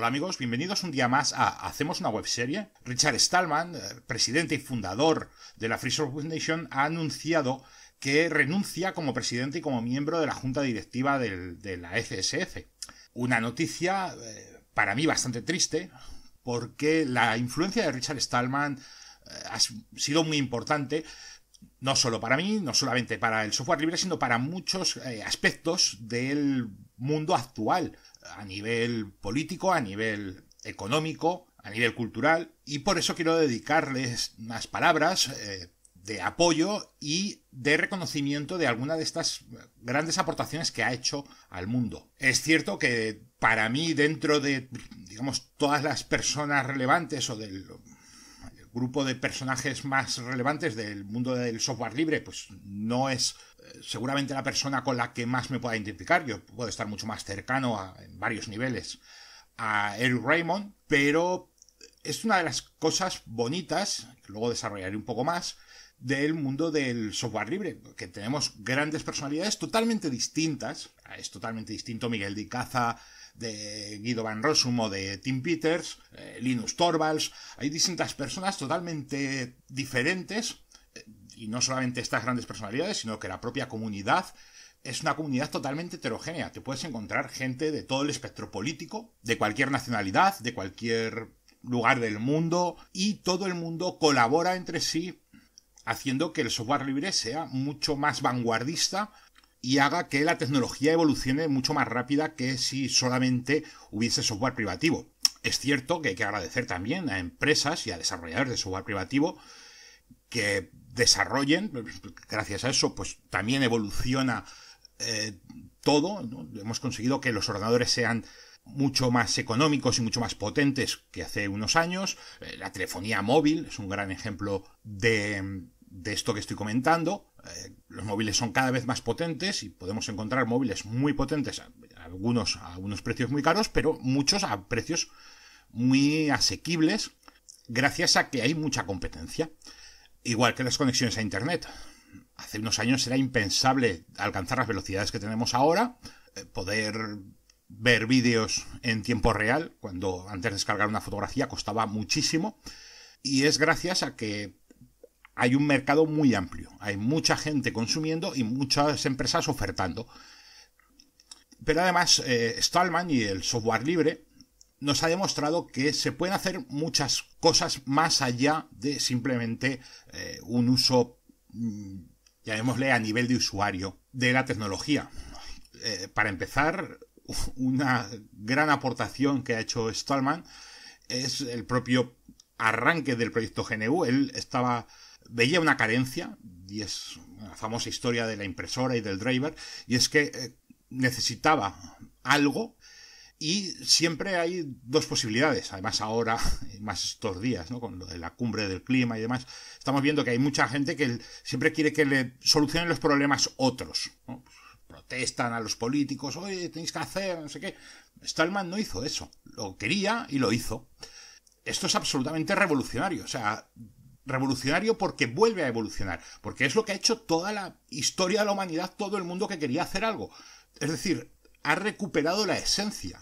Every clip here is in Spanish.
Hola amigos, bienvenidos un día más a Hacemos una webserie. Richard Stallman, eh, presidente y fundador de la Free Software Foundation, ha anunciado que renuncia como presidente y como miembro de la junta directiva de la FSF. Una noticia eh, para mí bastante triste, porque la influencia de Richard Stallman eh, ha sido muy importante, no solo para mí, no solamente para el software libre, sino para muchos aspectos del mundo actual, a nivel político, a nivel económico, a nivel cultural, y por eso quiero dedicarles unas palabras eh, de apoyo y de reconocimiento de alguna de estas grandes aportaciones que ha hecho al mundo. Es cierto que para mí, dentro de, digamos, todas las personas relevantes o del grupo de personajes más relevantes del mundo del software libre, pues no es eh, seguramente la persona con la que más me pueda identificar. Yo puedo estar mucho más cercano a, en varios niveles a Eric Raymond, pero es una de las cosas bonitas, que luego desarrollaré un poco más, del mundo del software libre, que tenemos grandes personalidades totalmente distintas. Es totalmente distinto Miguel de Caza de Guido Van Rossum o de Tim Peters, eh, Linus Torvalds, hay distintas personas totalmente diferentes, eh, y no solamente estas grandes personalidades, sino que la propia comunidad es una comunidad totalmente heterogénea. Te puedes encontrar gente de todo el espectro político, de cualquier nacionalidad, de cualquier lugar del mundo, y todo el mundo colabora entre sí haciendo que el software libre sea mucho más vanguardista y haga que la tecnología evolucione mucho más rápida que si solamente hubiese software privativo. Es cierto que hay que agradecer también a empresas y a desarrolladores de software privativo que desarrollen, gracias a eso, pues también evoluciona eh, todo. Hemos conseguido que los ordenadores sean mucho más económicos y mucho más potentes que hace unos años. Eh, la telefonía móvil es un gran ejemplo de de esto que estoy comentando. Eh, los móviles son cada vez más potentes y podemos encontrar móviles muy potentes, algunos a unos precios muy caros, pero muchos a precios muy asequibles gracias a que hay mucha competencia. Igual que las conexiones a Internet. Hace unos años era impensable alcanzar las velocidades que tenemos ahora, eh, poder ver vídeos en tiempo real, cuando antes descargar una fotografía costaba muchísimo, y es gracias a que hay un mercado muy amplio, hay mucha gente consumiendo y muchas empresas ofertando. Pero además, eh, Stallman y el software libre nos ha demostrado que se pueden hacer muchas cosas más allá de simplemente eh, un uso, mm, llamémosle a nivel de usuario, de la tecnología. Eh, para empezar, una gran aportación que ha hecho Stallman es el propio arranque del proyecto GNU. Él estaba veía una carencia, y es una famosa historia de la impresora y del driver, y es que eh, necesitaba algo y siempre hay dos posibilidades, además ahora, más estos días, ¿no? con lo de la cumbre del clima y demás, estamos viendo que hay mucha gente que siempre quiere que le solucionen los problemas otros. Protestan a los políticos, oye, tenéis que hacer, no sé qué. Stallman no hizo eso, lo quería y lo hizo. Esto es absolutamente revolucionario, o sea, revolucionario porque vuelve a evolucionar, porque es lo que ha hecho toda la historia de la humanidad, todo el mundo que quería hacer algo. Es decir, ha recuperado la esencia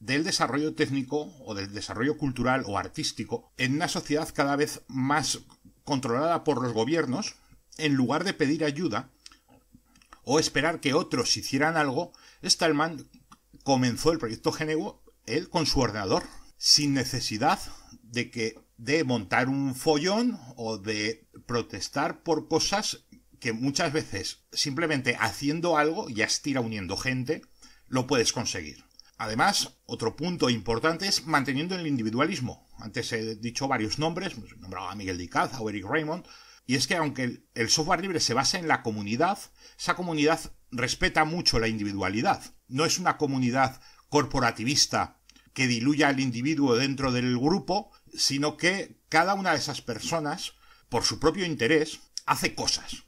del desarrollo técnico o del desarrollo cultural o artístico en una sociedad cada vez más controlada por los gobiernos, en lugar de pedir ayuda o esperar que otros hicieran algo, Stallman comenzó el proyecto Genevo él con su ordenador, sin necesidad de que de montar un follón o de protestar por cosas que muchas veces simplemente haciendo algo, ya estira uniendo gente, lo puedes conseguir. Además, otro punto importante es manteniendo el individualismo. Antes he dicho varios nombres, pues, he nombrado a Miguel Dicaz, a Eric Raymond, y es que aunque el software libre se basa en la comunidad, esa comunidad respeta mucho la individualidad. No es una comunidad corporativista que diluya al individuo dentro del grupo, sino que cada una de esas personas, por su propio interés, hace cosas.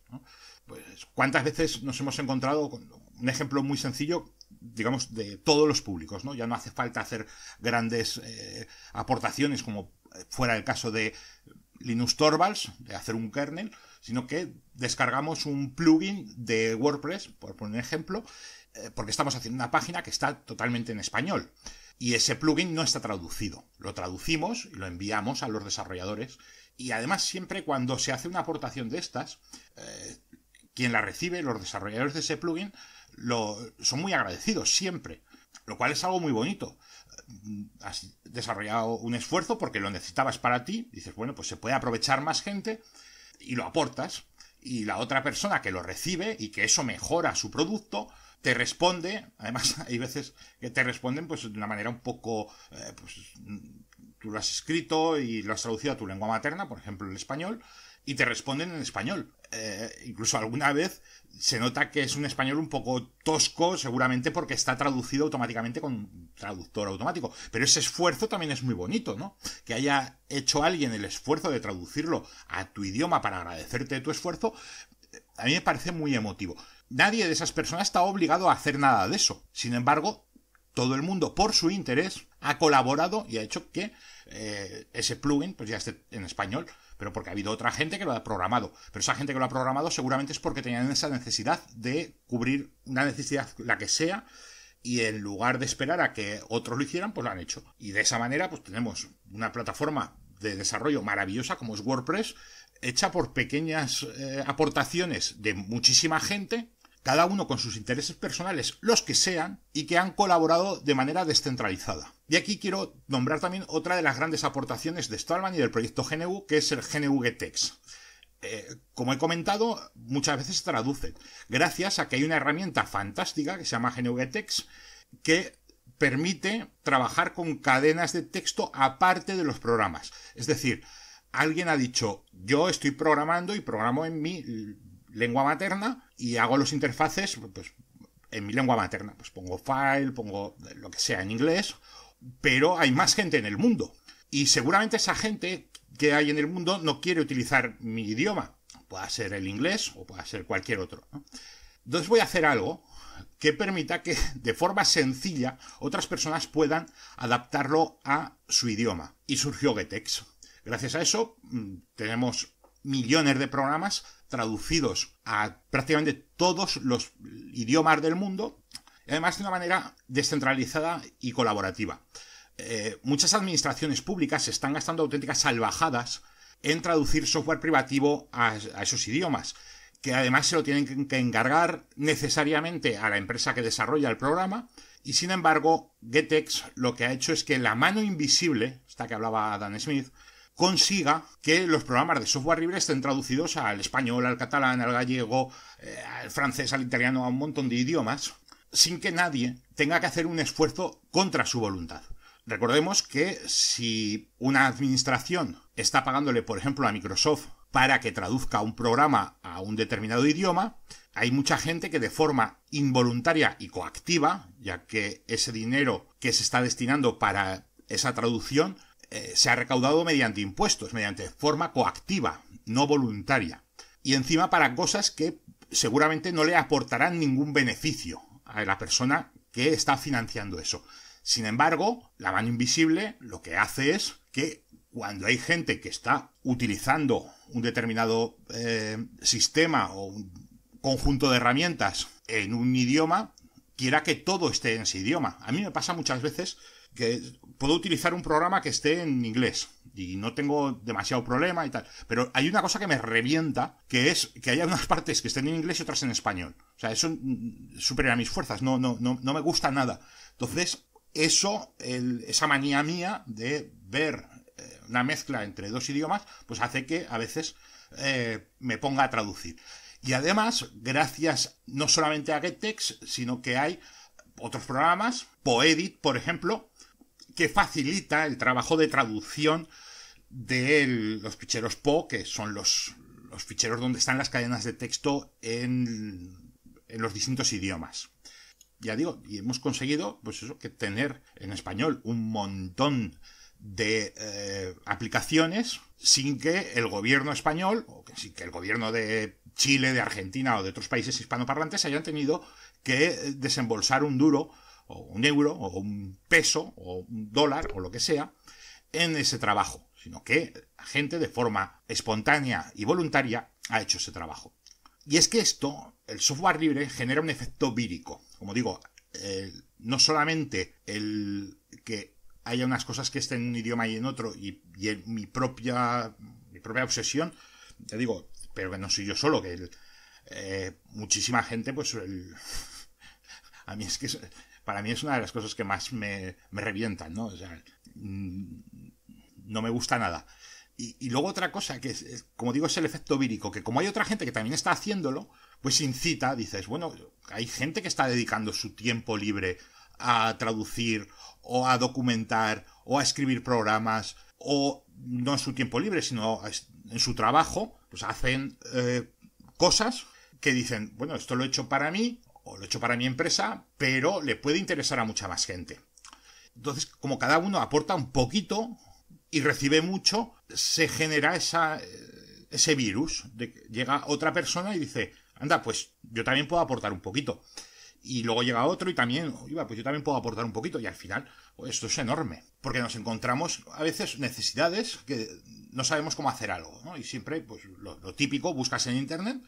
Pues, ¿Cuántas veces nos hemos encontrado con un ejemplo muy sencillo digamos, de todos los públicos, ¿no? Ya no hace falta hacer grandes eh, aportaciones como eh, fuera el caso de Linux Torvalds, de hacer un kernel, sino que descargamos un plugin de WordPress, por poner un ejemplo, eh, porque estamos haciendo una página que está totalmente en español y ese plugin no está traducido. Lo traducimos y lo enviamos a los desarrolladores y además siempre cuando se hace una aportación de estas, eh, quien la recibe, los desarrolladores de ese plugin, lo, son muy agradecidos siempre, lo cual es algo muy bonito. Eh, has desarrollado un esfuerzo porque lo necesitabas para ti, dices, bueno, pues se puede aprovechar más gente y lo aportas y la otra persona que lo recibe y que eso mejora su producto, te responde, además hay veces que te responden pues de una manera un poco, eh, pues tú lo has escrito y lo has traducido a tu lengua materna, por ejemplo el español, y te responden en español. Eh, incluso alguna vez se nota que es un español un poco tosco, seguramente porque está traducido automáticamente con un traductor automático. Pero ese esfuerzo también es muy bonito, ¿no? Que haya hecho alguien el esfuerzo de traducirlo a tu idioma para agradecerte de tu esfuerzo, a mí me parece muy emotivo. Nadie de esas personas está obligado a hacer nada de eso. Sin embargo, todo el mundo, por su interés, ha colaborado y ha hecho que eh, ese plugin pues ya esté en español, pero porque ha habido otra gente que lo ha programado. Pero esa gente que lo ha programado seguramente es porque tenían esa necesidad de cubrir una necesidad, la que sea, y en lugar de esperar a que otros lo hicieran, pues lo han hecho. Y de esa manera, pues tenemos una plataforma de desarrollo maravillosa como es WordPress, hecha por pequeñas eh, aportaciones de muchísima gente, cada uno con sus intereses personales, los que sean, y que han colaborado de manera descentralizada. Y aquí quiero nombrar también otra de las grandes aportaciones de Stallman y del proyecto GNU, que es el GNU Getex. Eh, como he comentado, muchas veces se traduce, gracias a que hay una herramienta fantástica que se llama GNU Getex, que permite trabajar con cadenas de texto aparte de los programas. Es decir, alguien ha dicho, yo estoy programando y programo en mi lengua materna y hago los interfaces pues, en mi lengua materna. Pues pongo file, pongo lo que sea en inglés, pero hay más gente en el mundo. Y seguramente esa gente que hay en el mundo no quiere utilizar mi idioma. pueda ser el inglés o pueda ser cualquier otro. Entonces voy a hacer algo que permita que de forma sencilla otras personas puedan adaptarlo a su idioma. Y surgió GetEx. Gracias a eso mm, tenemos millones de programas traducidos a prácticamente todos los idiomas del mundo, además de una manera descentralizada y colaborativa. Eh, muchas administraciones públicas están gastando auténticas salvajadas en traducir software privativo a, esos idiomas, que además se lo tienen que encargar necesariamente a la empresa que desarrolla el programa, y sin embargo, GetEx lo que ha hecho es que la mano invisible, esta que hablaba Dan Smith, consiga que los programas de software libre estén traducidos al español, al catalán, al gallego, eh, al francés, al italiano, a un montón de idiomas, sin que nadie tenga que hacer un esfuerzo contra su voluntad. Recordemos que si una administración está pagándole, por ejemplo, a Microsoft para que traduzca un programa a un determinado idioma, hay mucha gente que de forma involuntaria y coactiva, ya que ese dinero que se está destinando para esa traducción eh, se ha recaudado mediante impuestos, mediante forma coactiva, no voluntaria. Y encima para cosas que seguramente no le aportarán ningún beneficio a la persona que está financiando eso. Sin embargo, la mano invisible lo que hace es que cuando hay gente que está utilizando un determinado eh, sistema o un conjunto de herramientas en un idioma, quiera que todo esté en ese idioma. A mí me pasa muchas veces que puedo utilizar un programa que esté en inglés y no tengo demasiado problema y tal. Pero hay una cosa que me revienta, que es que haya unas partes que estén en inglés y otras en español. O sea, eso mm, supera mis fuerzas, no, no, no, no me gusta nada. Entonces, eso, esa manía mía de ver eh, una mezcla entre dos idiomas, pues hace que a veces eh, me ponga a traducir. Y además, gracias no solamente a GetText, sino que hay otros programas, Poedit, por ejemplo, que facilita el trabajo de traducción de los ficheros PO, que son los, ficheros donde están las cadenas de texto en, los distintos idiomas. Ya digo, y hemos conseguido, pues eso, que tener en español un montón de eh, aplicaciones sin que el gobierno español, o sin que el gobierno de Chile, de Argentina o de otros países hispanoparlantes hayan tenido que desembolsar un duro o un euro, o un peso, o un dólar, o lo que sea, en ese trabajo, sino que la gente de forma espontánea y voluntaria ha hecho ese trabajo. Y es que esto, el software libre, genera un efecto vírico. Como digo, no solamente el que haya unas cosas que estén en un idioma y en otro, y, en mi propia, mi propia obsesión, te digo, pero que no soy yo solo, que eh, muchísima gente, pues el, a mí es que para mí es una de las cosas que más me, me revientan, ¿no? O sea, mm, no me gusta nada. Y, luego otra cosa que, es, como digo, es el efecto vírico, que como hay otra gente que también está haciéndolo, pues incita, dices, bueno, hay gente que está dedicando su tiempo libre a traducir o a documentar o a escribir programas o no en su tiempo libre, sino en su trabajo, pues hacen eh, cosas que dicen, bueno, esto lo he hecho para mí o lo he hecho para mi empresa, pero le puede interesar a mucha más gente. Entonces, como cada uno aporta un poquito y recibe mucho, se genera esa, eh, ese virus. De que llega otra persona y dice, anda, pues yo también puedo aportar un poquito. Y luego llega otro y también, pues yo también puedo aportar un poquito. Y al final, oh, esto es enorme. Porque nos encontramos a veces necesidades que no sabemos cómo hacer algo. Y siempre, pues lo, lo típico, buscas en Internet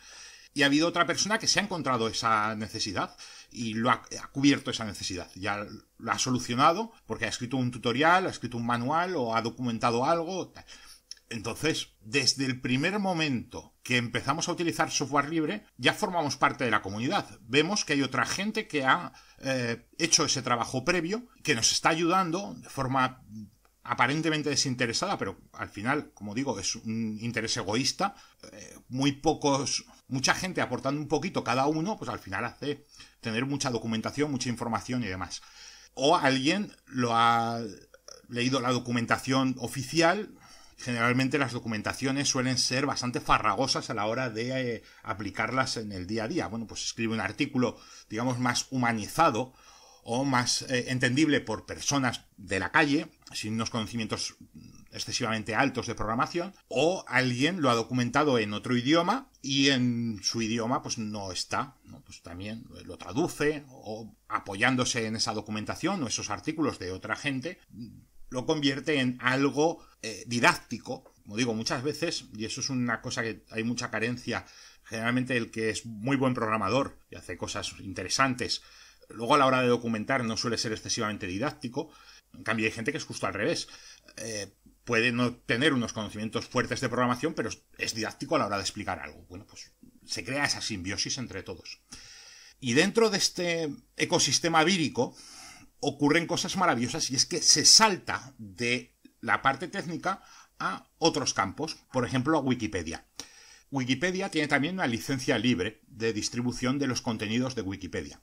y ha habido otra persona que se ha encontrado esa necesidad y lo ha, cubierto esa necesidad. Ya lo ha solucionado porque ha escrito un tutorial, ha escrito un manual o ha documentado algo. Entonces, desde el primer momento que empezamos a utilizar software libre, ya formamos parte de la comunidad. Vemos que hay otra gente que ha eh, hecho ese trabajo previo, que nos está ayudando de forma aparentemente desinteresada, pero al final, como digo, es un interés egoísta. Eh, muy pocos mucha gente aportando un poquito cada uno, pues al final hace tener mucha documentación, mucha información y demás. O alguien lo ha leído la documentación oficial. Generalmente las documentaciones suelen ser bastante farragosas a la hora de eh, aplicarlas en el día a día. Bueno, pues escribe un artículo, digamos, más humanizado o más eh, entendible por personas de la calle, sin unos conocimientos excesivamente altos de programación, o alguien lo ha documentado en otro idioma y en su idioma pues no está, pues también lo traduce o apoyándose en esa documentación o esos artículos de otra gente, lo convierte en algo eh, didáctico, como digo muchas veces, y eso es una cosa que hay mucha carencia, generalmente el que es muy buen programador y hace cosas interesantes, luego a la hora de documentar no suele ser excesivamente didáctico, en cambio, hay gente que es justo al revés. Eh, puede no tener unos conocimientos fuertes de programación, pero es didáctico a la hora de explicar algo. Bueno, pues se crea esa simbiosis entre todos. Y dentro de este ecosistema vírico ocurren cosas maravillosas y es que se salta de la parte técnica a otros campos, por ejemplo a Wikipedia. Wikipedia tiene también una licencia libre de distribución de los contenidos de Wikipedia.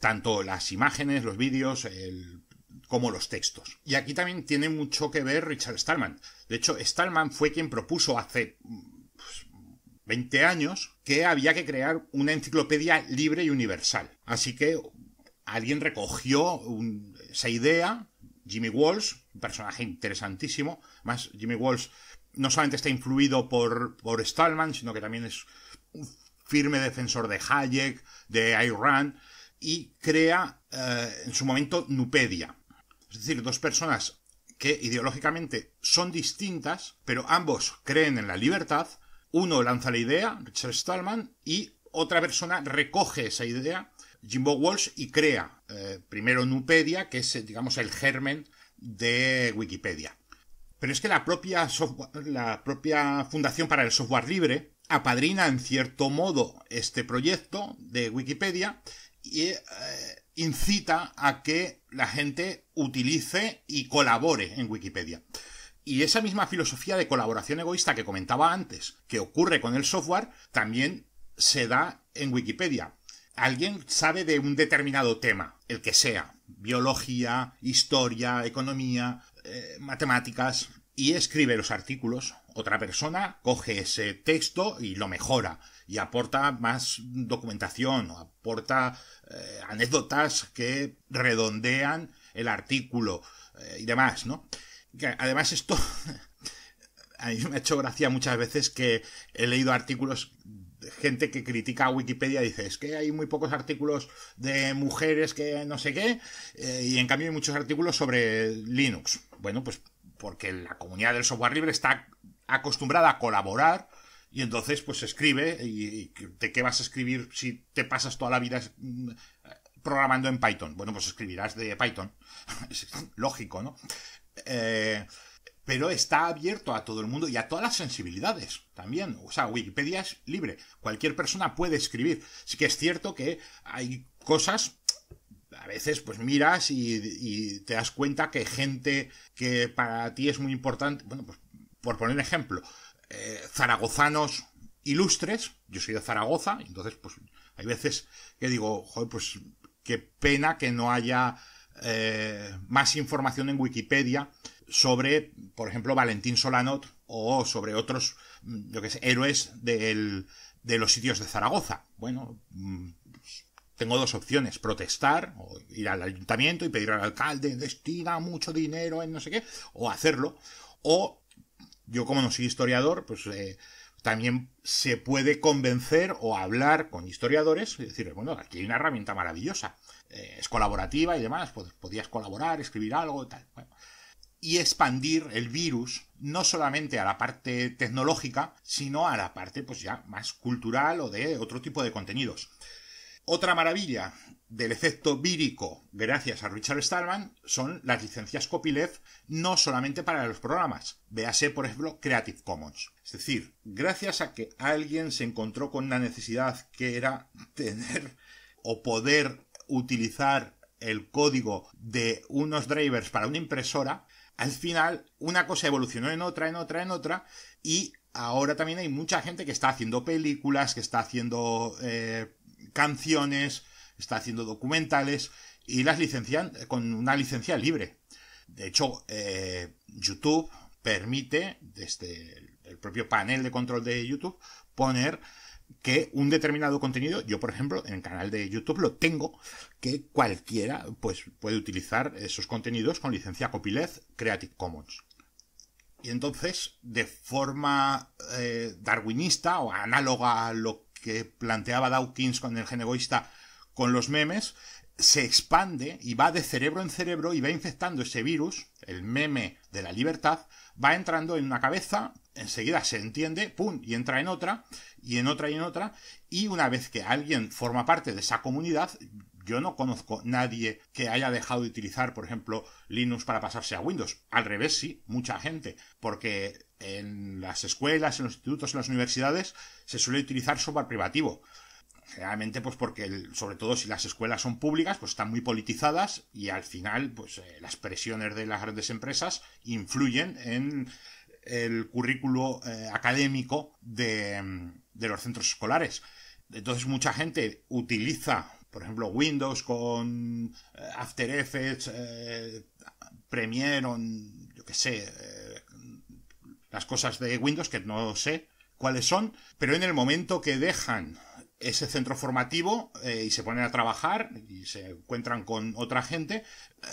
Tanto las imágenes, los vídeos, el como los textos. Y aquí también tiene mucho que ver Richard Stallman. De hecho, Stallman fue quien propuso hace 20 pues, años que había que crear una enciclopedia libre y universal. Así que alguien recogió esa idea, Jimmy Walsh, un personaje interesantísimo. Más, Jimmy Walsh no solamente está influido por, Stallman, sino que también es un firme defensor de Hayek, de Ayn y crea eh, en su momento Nupedia, es decir, dos personas que ideológicamente son distintas, pero ambos creen en la libertad. Uno lanza la idea, Richard Stallman, y otra persona recoge esa idea, Jimbo Walsh, y crea eh, primero Nupedia, que es, digamos, el germen de Wikipedia. Pero es que la propia, la propia Fundación para el Software Libre apadrina en cierto modo este proyecto de Wikipedia y eh, incita a que la gente utilice y colabore en Wikipedia. Y esa misma filosofía de colaboración egoísta que comentaba antes, que ocurre con el software, también se da en Wikipedia. Alguien sabe de un determinado tema, el que sea, biología, historia, economía, eh, matemáticas, y escribe los artículos. Otra persona coge ese texto y lo mejora y aporta más documentación, aporta eh, anécdotas que redondean el artículo eh, y demás, ¿no? Que además esto a mí me ha hecho gracia muchas veces que he leído artículos de gente que critica a Wikipedia y dice es que hay muy pocos artículos de mujeres que no sé qué eh, y en cambio hay muchos artículos sobre Linux. Bueno, pues porque la comunidad del software libre está acostumbrada a colaborar y entonces, pues escribe. Y, de qué vas a escribir si te pasas toda la vida mm, programando en Python? Bueno, pues escribirás de Python. es lógico, ¿no? Eh, pero está abierto a todo el mundo y a todas las sensibilidades también. O sea, Wikipedia es libre. Cualquier persona puede escribir. Sí que es cierto que hay cosas, a veces pues miras y, y te das cuenta que gente que para ti es muy importante, bueno, pues por poner un ejemplo, eh, zaragozanos ilustres. Yo soy de Zaragoza, entonces pues hay veces que digo, joder, pues qué pena que no haya eh, más información en Wikipedia sobre, por ejemplo, Valentín Solanot o sobre otros, mm, que sé, héroes de los sitios de Zaragoza. Bueno, mm, tengo dos opciones, protestar, o ir al ayuntamiento y pedir al alcalde, destina mucho dinero en no sé qué, o hacerlo, o yo como no soy historiador, pues eh, también se puede convencer o hablar con historiadores y decirles, bueno, aquí hay una herramienta maravillosa, eh, es colaborativa y demás, podías colaborar, escribir algo y tal. Y expandir el virus no solamente a la parte tecnológica, sino a la parte pues ya más cultural o de otro tipo de contenidos. Otra maravilla, del efecto vírico gracias a Richard Stallman son las licencias copyleft no solamente para los programas, véase por ejemplo Creative Commons. Es decir, gracias a que alguien se encontró con la necesidad que era tener o poder utilizar el código de unos drivers para una impresora, al final una cosa evolucionó en otra, en otra, en otra y ahora también hay mucha gente que está haciendo películas, que está haciendo eh, canciones, está haciendo documentales y las licencian eh, con una licencia libre. De hecho, eh, YouTube permite, desde el propio panel de control de YouTube, poner que un determinado contenido, yo por ejemplo en el canal de YouTube lo tengo, que cualquiera pues, puede utilizar esos contenidos con licencia copyleft Creative Commons. Y entonces, de forma eh, darwinista o análoga a lo que planteaba Dawkins con el egoísta con los memes, se expande y va de cerebro en cerebro y va infectando ese virus, el meme de la libertad, va entrando en una cabeza, enseguida se entiende, ¡pum! y entra en otra, y en otra y en otra, y una vez que alguien forma parte de esa comunidad, yo no conozco nadie que haya dejado de utilizar, por ejemplo, Linux para pasarse a Windows. Al revés, sí, mucha gente, porque en las escuelas, en los institutos, en las universidades, se suele utilizar software privativo generalmente pues porque sobre todo si las escuelas son públicas pues están muy politizadas y al final pues eh, las presiones de las grandes empresas influyen en el currículo eh, académico mm, de, los centros escolares entonces mucha gente utiliza por ejemplo Windows con eh, After Effects Premiere o yo qué sé las cosas de Windows que no sé cuáles son pero en el momento que dejan ese centro formativo eh, y se ponen a trabajar y se encuentran con otra gente,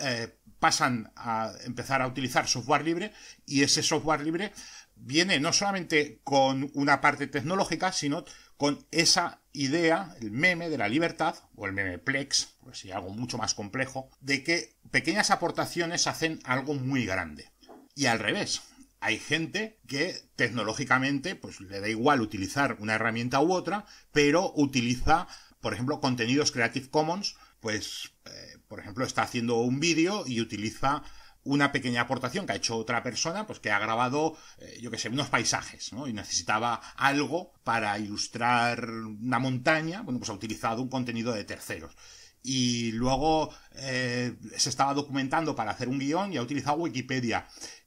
eh, pasan a empezar a utilizar software libre y ese software libre viene no solamente con una parte tecnológica, sino con esa idea, el meme de la libertad, o el meme plex, pues algo mucho más complejo, de que pequeñas aportaciones hacen algo muy grande. Y al revés, hay gente que tecnológicamente pues le da igual utilizar una herramienta u otra, pero utiliza, por ejemplo, contenidos Creative Commons, pues, eh, por ejemplo, está haciendo un vídeo y utiliza una pequeña aportación que ha hecho otra persona, pues que ha grabado, eh, yo que sé, unos paisajes, ¿no? Y necesitaba algo para ilustrar una montaña, bueno, pues ha utilizado un contenido de terceros. Y luego eh, se estaba documentando para hacer un guión y ha utilizado Wikipedia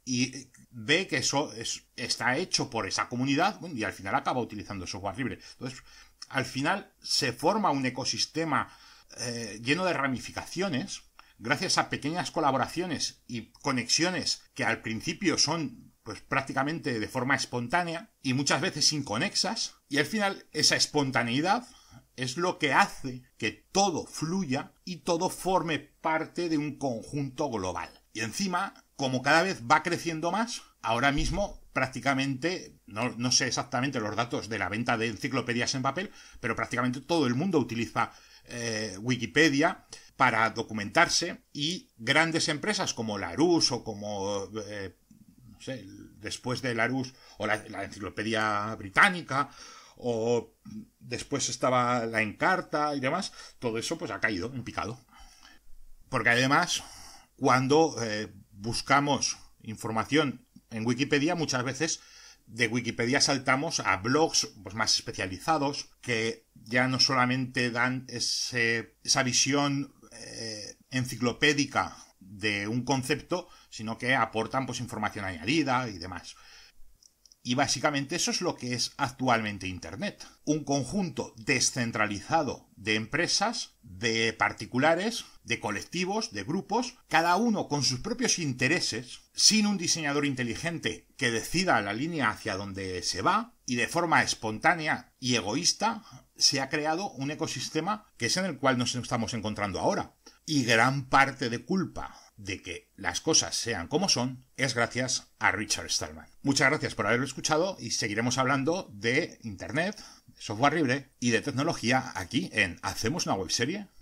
y ve que eso está hecho por esa comunidad y al final acaba utilizando software libre. Entonces, al final se forma un ecosistema eh, lleno de ramificaciones gracias a pequeñas colaboraciones y conexiones que al principio son pues prácticamente de forma espontánea y muchas veces inconexas y al final esa espontaneidad es lo que hace que todo fluya y todo forme parte de un conjunto global. Y encima como cada vez va creciendo más, ahora mismo prácticamente, no, sé exactamente los datos de la venta de enciclopedias en papel, pero prácticamente todo el mundo utiliza eh, Wikipedia para documentarse y grandes empresas como Larus o como, eh, no sé, después de Larus o la, enciclopedia británica o después estaba la Encarta y demás, todo eso pues ha caído en picado. Porque además, cuando... Eh, buscamos información en Wikipedia, muchas veces de Wikipedia saltamos a blogs pues, más especializados que ya no solamente dan esa visión eh, enciclopédica de un concepto, sino que aportan pues, información añadida y demás. Y básicamente eso es lo que es actualmente Internet. Un conjunto descentralizado de empresas, de particulares, de colectivos, de grupos, cada uno con sus propios intereses, sin un diseñador inteligente que decida la línea hacia donde se va, y de forma espontánea y egoísta, se ha creado un ecosistema que es en el cual nos estamos encontrando ahora. Y gran parte de culpa de que las cosas sean como son es gracias a Richard Stallman. Muchas gracias por haberlo escuchado y seguiremos hablando de Internet, de software libre y de tecnología aquí en Hacemos una webserie